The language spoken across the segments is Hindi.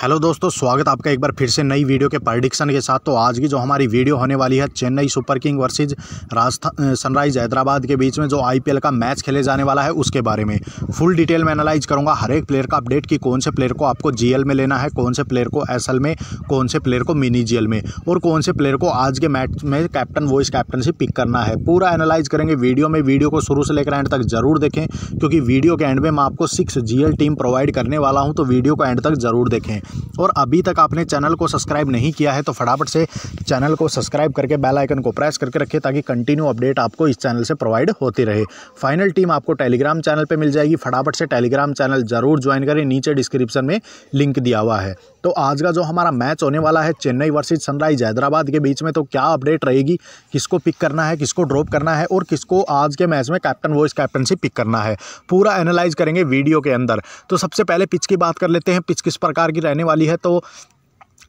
हेलो दोस्तों स्वागत आपका एक बार फिर से नई वीडियो के प्रडिक्शन के साथ तो आज की जो हमारी वीडियो होने वाली है Chennai Super King versus Rajasthan Sunrise Hyderabad के बीच में जो आईपीएल का मैच खेले जाने वाला है उसके बारे में फुल डिटेल में एनालाइज करूंगा हर एक प्लेयर का अपडेट कि कौन से प्लेयर को आपको जी में लेना है कौन से प्लेयर को एस में कौन से प्लेयर को मिनी जी में और कौन से प्लेयर को आज के मैच में कैप्टन वॉइस कैप्टनशिप पिक करना है पूरा एनालाइज करेंगे वीडियो में वीडियो को शुरू से लेकर एंड तक जरूर देखें क्योंकि वीडियो के एंड में मैं आपको सिक्स जी टीम प्रोवाइड करने वाला हूँ तो वीडियो को एंड तक जरूर देखें और अभी तक आपने चैनल को सब्सक्राइब नहीं किया है तो फटाफट से चैनल को सब्सक्राइब करके बेल आइकन को प्रेस करके रखें ताकि कंटिन्यू अपडेट आपको इस चैनल से प्रोवाइड होती रहे फाइनल टीम आपको टेलीग्राम चैनल पर मिल जाएगी फटाफट से टेलीग्राम चैनल ज़रूर ज्वाइन करें नीचे डिस्क्रिप्शन में लिंक दिया हुआ है तो आज का जो हमारा मैच होने वाला है चेन्नई वर्सेज सनराइज हैदराबाद के बीच में तो क्या अपडेट रहेगी किसको पिक करना है किसको ड्रॉप करना है और किसको आज के मैच में कैप्टन वॉइस कैप्टनशिप पिक करना है पूरा एनालाइज करेंगे वीडियो के अंदर तो सबसे पहले पिच की बात कर लेते हैं पिच किस प्रकार की रहने वाली है तो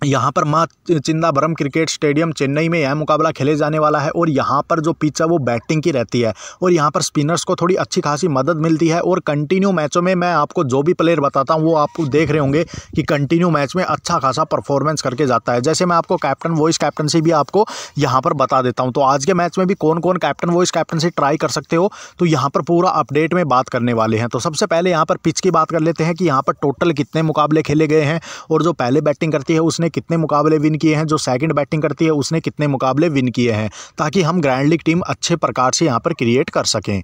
यहाँ पर माँ चिंदाबरम क्रिकेट स्टेडियम चेन्नई में यह मुकाबला खेले जाने वाला है और यहाँ पर जो पिच है वो बैटिंग की रहती है और यहाँ पर स्पिनर्स को थोड़ी अच्छी खासी मदद मिलती है और कंटिन्यू मैचों में मैं आपको जो भी प्लेयर बताता हूँ वो आप देख रहे होंगे कि कंटिन्यू मैच में अच्छा खासा परफॉर्मेंस करके जाता है जैसे मैं आपको कैप्टन वॉइस कैप्टनसी भी आपको यहाँ पर बता देता हूँ तो आज के मैच में भी कौन कौन कैप्टन वॉइस कैप्टनसी ट्राई कर सकते हो तो यहाँ पर पूरा अपडेट में बात करने वाले हैं तो सबसे पहले यहाँ पर पिच की बात कर लेते हैं कि यहाँ पर टोटल कितने मुकाबले खेले गए हैं और जो पहले बैटिंग करती है उसने कितने मुकाबले विन किए हैं जो सेकंड बैटिंग करती है उसने कितने मुकाबले विन किए हैं ताकि हम ग्रैंड लीग टीम अच्छे प्रकार से यहाँ पर क्रिएट कर सकें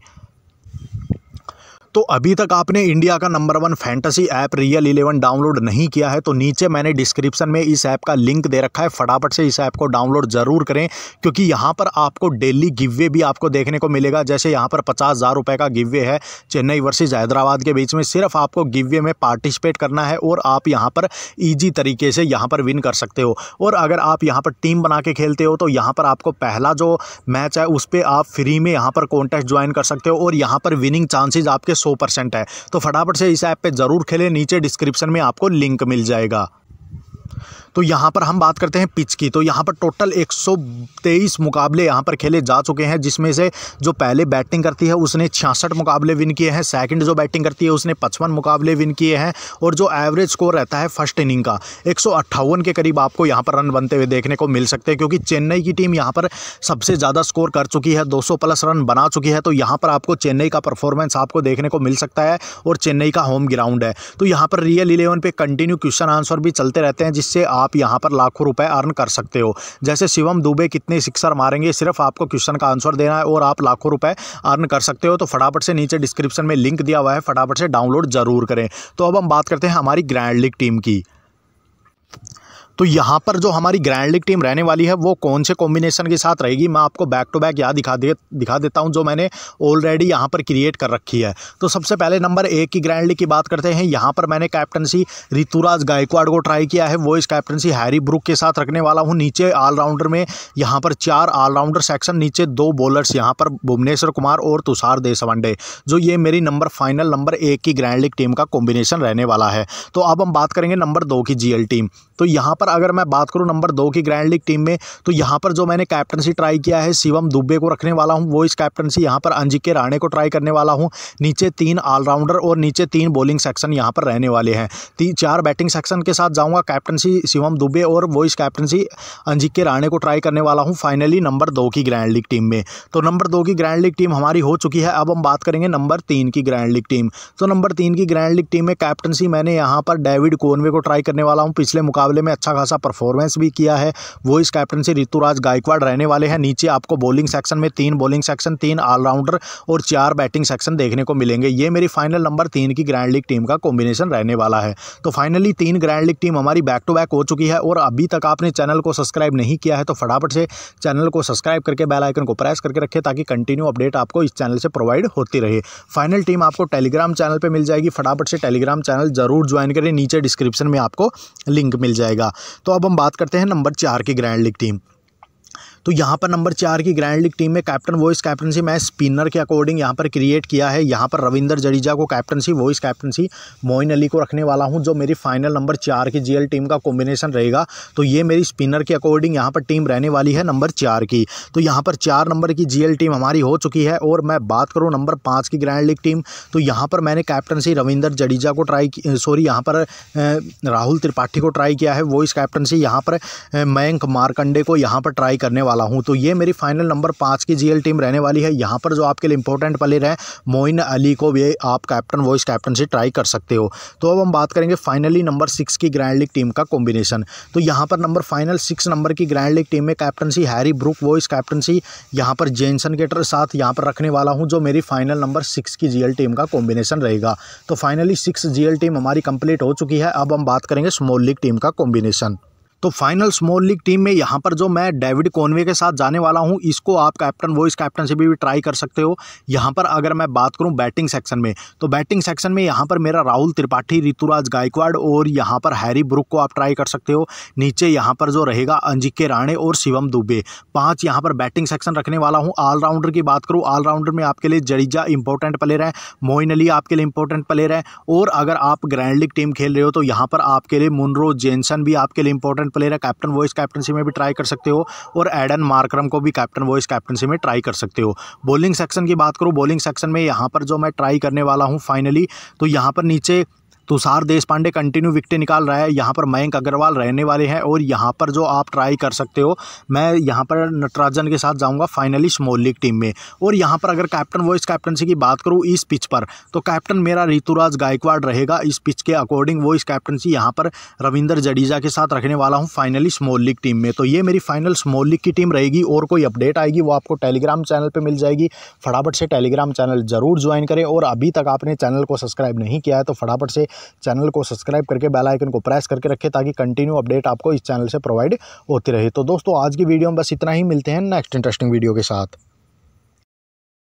तो अभी तक आपने इंडिया का number one fantasy app Real Eleven download नहीं किया है तो नीचे मैंने डिस्क्रिप्शन में इस ऐप का लिंक दे रखा है फटाफट से इस ऐप को डाउनलोड ज़रूर करें क्योंकि यहाँ पर आपको डेली गिवे भी आपको देखने को मिलेगा जैसे यहाँ पर पचास हज़ार रुपये का गिववे है चेन्नई वर्सेज हैदराबाद के बीच में सिर्फ आपको गिववे में पार्टिसिपेट करना है और आप यहाँ पर ईजी तरीके से यहाँ पर विन कर सकते हो और अगर आप यहाँ पर टीम बना के खेलते हो तो यहाँ पर आपको पहला जो मैच है उस पर आप फ्री में यहाँ पर कॉन्टेस्ट ज्वाइन कर सकते हो और यहाँ पर विनिंग चांसेज आपके सौ परसेंट है तो फटाफट से इस ऐप पर ज़रूर खेलें नीचे डिस्क्रिप्शन में आपको लिंक मिल जाएगा तो यहाँ पर हम बात करते हैं पिच की तो यहाँ पर टोटल 123 मुकाबले यहाँ पर खेले जा चुके हैं जिसमें से जो पहले बैटिंग करती है उसने छियासठ मुकाबले विन किए हैं सेकंड जो बैटिंग करती है उसने पचपन मुकाबले विन किए हैं और जो एवरेज स्कोर रहता है फर्स्ट इनिंग का एक के करीब आपको यहाँ पर रन बनते हुए देखने को मिल सकते हैं क्योंकि चेन्नई की टीम यहाँ पर सबसे ज़्यादा स्कोर कर चुकी है 200 प्लस रन बना चुकी है तो यहाँ पर आपको चेन्नई का परफॉर्मेंस आपको देखने को मिल सकता है और चेन्नई का होम ग्राउंड है तो यहाँ पर रियल इलेवन पे कंटिन्यू क्वेश्चन आंसर भी चलते रहते हैं जिससे आप आप यहाँ पर लाखों रुपये अर्न कर सकते हो जैसे शिवम दुबे कितने सिक्सर मारेंगे सिर्फ आपको क्वेश्चन का आंसर देना है और आप लाखों रुपये अर्न कर सकते हो तो फटाफट से नीचे डिस्क्रिप्शन में लिंक दिया हुआ है फटाफट से डाउनलोड ज़रूर करें तो अब हम बात करते हैं हमारी ग्रैंड लीग टीम की तो यहाँ पर जो हमारी ग्रैंड लीग टीम रहने वाली है वो कौन से कॉम्बिनेशन के साथ रहेगी मैं आपको बैक टू बैक यहाँ दिखा दे दिखा देता हूँ जो मैंने ऑलरेडी यहाँ पर क्रिएट कर रखी है तो सबसे पहले नंबर एक की ग्रैंड लीग की बात करते हैं यहाँ पर मैंने कैप्टनसी ऋतुराज गायकवाड़ को ट्राई किया है वो इस कैप्टनसी हैरी ब्रुक के साथ रखने वाला हूँ नीचे ऑलराउंडर में यहाँ पर चार ऑलराउंडर सेक्शन नीचे दो बॉलर्स यहाँ पर भुवनेश्वर कुमार और तुषार देशवंडे जो ये मेरी नंबर फाइनल नंबर एक की ग्रैंड लीग टीम का कॉम्बिनेशन रहने वाला है तो अब हम बात करेंगे नंबर दो की जी टीम तो यहाँ पर अगर मैं बात करूँ नंबर दो की ग्रैंड लीग टीम में तो यहाँ पर जो मैंने कैप्टनसी ट्राई किया है शिवम दुबे को रखने वाला हूँ वो इस कैप्टनसी यहाँ पर अंजिक के राणे को ट्राई करने वाला हूँ नीचे तीन ऑलराउंडर और नीचे तीन बॉलिंग सेक्शन यहाँ पर रहने वाले हैं तीन चार बैटिंग सेक्शन के साथ जाऊँगा कैप्टनसी शिवम दुबे और वॉइस कैप्टनसी अंजिक के राणे को ट्राई करने वाला हूँ फाइनली नंबर दो की ग्रैंड लीग टीम में तो नंबर दो की ग्रैंड लीग टीम हमारी हो चुकी है अब हम बात करेंगे नंबर तीन की ग्रैंड लीग टीम तो नंबर तीन की ग्रैंड लीग टीम में कैप्टनसी मैंने यहाँ पर डेविड कोनवे को ट्राई करने वाला हूँ पिछले मुकाबले मुकाबले में अच्छा खासा परफॉर्मेंस भी किया है वॉइस कैप्टन से ऋतुराज गायकवाड़ रहने वाले हैं नीचे आपको बॉलिंग सेक्शन में तीन बॉलिंग सेक्शन तीन ऑलराउंडर और चार बैटिंग सेक्शन देखने को मिलेंगे ये मेरी फाइनल नंबर तीन की ग्रैंड लीग टीम का कॉम्बिनेशन रहने वाला है तो फाइनली तीन ग्रैंड लीग टीम हमारी बैक टू बैक हो चुकी है और अभी तक आपने चैनल को सब्सक्राइब नहीं किया है तो फटाफट से चैनल को सब्सक्राइब करके बेल आइकन को प्रेस करके रखें ताकि कंटिन्यू अपडेट आपको इस चैनल से प्रोवाइड होती रहे फाइनल टीम आपको टेलीग्राम चैनल पर मिल जाएगी फटाफट से टेलीग्राम चैनल जरूर ज्वाइन करें नीचे डिस्क्रिप्शन में आपको लिंक मिल जाएगा तो अब हम बात करते हैं नंबर चार की ग्रैंड लीग टीम तो यहाँ पर नंबर चार की ग्रैंड लीग टीम में कैप्टन वॉइस कैप्टनसी मैं स्पिनर के अकॉर्डिंग यहाँ पर क्रिएट किया है यहाँ पर रविंदर जडेजा को captaincy vice captaincy Moeen Ali को रखने वाला हूँ जो मेरी फाइनल नंबर चार की जीएल टीम का कॉम्बिनेशन रहेगा तो ये मेरी स्पिनर के अकॉर्डिंग यहाँ पर टीम रहने वाली है नंबर चार की तो यहाँ पर चार नंबर की जी टीम हमारी हो चुकी है और मैं बात करूँ नंबर पाँच की ग्रैंड लीग टीम तो यहाँ पर मैंने कैप्टनसी रविंदर जडेजा को ट्राई सॉरी यहाँ पर राहुल त्रिपाठी को ट्राई किया है वॉइस कैप्टनसी यहाँ पर मयंक मारकंडे को यहाँ पर ट्राई करने वाला हूँ तो ये मेरी फाइनल नंबर पाँच की जीएल टीम रहने वाली है यहाँ पर जो आपके लिए इंपॉर्टेंट प्लेयर हैं मोइन अली को भी आप कैप्टन वॉइस कैप्टन से ट्राई कर सकते हो तो अब हम बात करेंगे फाइनली नंबर सिक्स की ग्रैंड लीग टीम का कॉम्बिनेशन तो यहाँ पर नंबर फाइनल सिक्स नंबर की ग्रैंड लीग टीम में captaincy Harry Brook vice captaincy यहाँ पर जेनसन के साथ यहाँ पर रखने वाला हूँ जो मेरी फाइनल नंबर सिक्स की जीएल टीम का कॉम्बिनेशन रहेगा तो फाइनली सिक्स जीएल टीम हमारी कंप्लीट हो चुकी है अब हम बात करेंगे स्मॉल लीग टीम का कॉम्बिनेशन तो फाइनल स्मॉल लीग टीम में यहाँ पर जो मैं डेविड कॉनवे के साथ जाने वाला हूँ इसको आप कैप्टन वॉइस कैप्टन से भी, भी ट्राई कर सकते हो यहाँ पर अगर मैं बात करूँ बैटिंग सेक्शन में तो बैटिंग सेक्शन में यहाँ पर मेरा राहुल त्रिपाठी ऋतुराज गायकवाड़ और यहाँ पर हैरी ब्रुक को आप ट्राई कर सकते हो नीचे यहाँ पर जो रहेगा अंजिके राणे और शिवम दुबे पाँच यहाँ पर बैटिंग सेक्शन रखने वाला हूँ ऑलराउंडर की बात करूँ ऑलराउंडर में आपके लिए जडेजा इंपॉर्टेंट प्लेयर है मोइन अली आपके लिए इंपॉर्टेंट प्लेयर है और अगर आप ग्रैंड लीग टीम खेल रहे हो तो यहाँ पर आपके लिए मुनरो जेनसन भी आपके लिए इंपॉर्टेंट इंपॉर्टेंट प्लेयर है कैप्टन वॉइस कैप्टनसी में भी ट्राई कर सकते हो और एडन मार्क्रम को भी कैप्टन वॉइस कैप्टनसी में ट्राई कर सकते हो बॉलिंग सेक्शन की बात करूँ बॉलिंग सेक्शन में यहाँ पर जो मैं ट्राई करने वाला हूँ फाइनली तो यहाँ पर नीचे तुषार देश पांडे कंटिन्यू विकटे निकाल रहा है यहाँ पर मयंक अग्रवाल रहने वाले हैं और यहाँ पर जो आप ट्राई कर सकते हो मैं यहाँ पर नटराजन के साथ जाऊँगा फाइनली स्मॉल लीग टीम में और यहाँ पर अगर कैप्टन वॉइस कैप्टनसी की बात करूँ इस पिच पर तो कैप्टन मेरा ऋतुराज गायकवाड़ रहेगा इस पिच के अकॉर्डिंग वॉइस कैप्टनसी यहाँ पर रविंदर जडेजा के साथ रखने वाला हूँ फाइनली स्मॉल लीग टीम में तो ये मेरी फाइनल स्मॉल लीग की टीम रहेगी और कोई अपडेट आएगी वो आपको टेलीग्राम चैनल पर मिल जाएगी फटाफट से टेलीग्राम चैनल ज़रूर ज्वाइन करें और अभी तक आपने चैनल को सब्सक्राइब नहीं किया है तो फटाफट से चैनल को सब्सक्राइब करके बेल आइकन को प्रेस करके रखें ताकि कंटिन्यू अपडेट आपको इस चैनल से प्रोवाइड होती रहे तो दोस्तों आज की वीडियो में बस इतना ही मिलते हैं नेक्स्ट इंटरेस्टिंग वीडियो के साथ